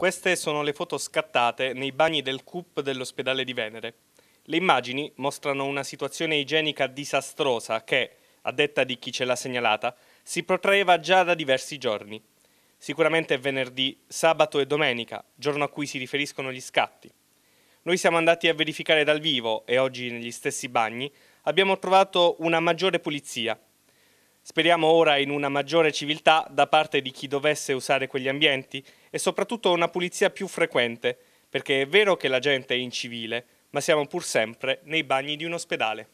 Queste sono le foto scattate nei bagni del CUP dell'ospedale di Venere. Le immagini mostrano una situazione igienica disastrosa che, a detta di chi ce l'ha segnalata, si protraeva già da diversi giorni. Sicuramente è venerdì, sabato e domenica, giorno a cui si riferiscono gli scatti. Noi siamo andati a verificare dal vivo e oggi negli stessi bagni abbiamo trovato una maggiore pulizia, Speriamo ora in una maggiore civiltà da parte di chi dovesse usare quegli ambienti e soprattutto una pulizia più frequente, perché è vero che la gente è incivile, ma siamo pur sempre nei bagni di un ospedale.